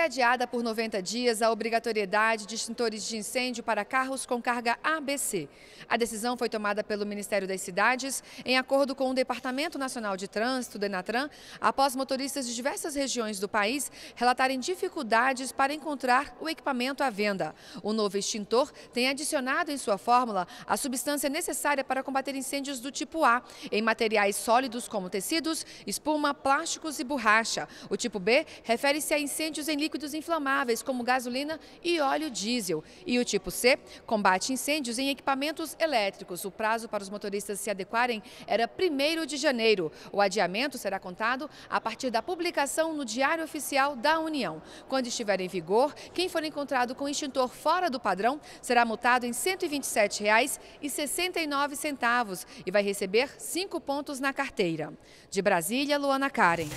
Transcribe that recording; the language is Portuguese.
foi é adiada por 90 dias a obrigatoriedade de extintores de incêndio para carros com carga ABC. A decisão foi tomada pelo Ministério das Cidades em acordo com o Departamento Nacional de Trânsito, Denatran, após motoristas de diversas regiões do país relatarem dificuldades para encontrar o equipamento à venda. O novo extintor tem adicionado em sua fórmula a substância necessária para combater incêndios do tipo A em materiais sólidos como tecidos, espuma, plásticos e borracha. O tipo B refere-se a incêndios em líquidos líquidos inflamáveis, como gasolina e óleo diesel. E o tipo C combate incêndios em equipamentos elétricos. O prazo para os motoristas se adequarem era 1 de janeiro. O adiamento será contado a partir da publicação no Diário Oficial da União. Quando estiver em vigor, quem for encontrado com extintor fora do padrão será multado em R$ 127,69 e vai receber cinco pontos na carteira. De Brasília, Luana Karen.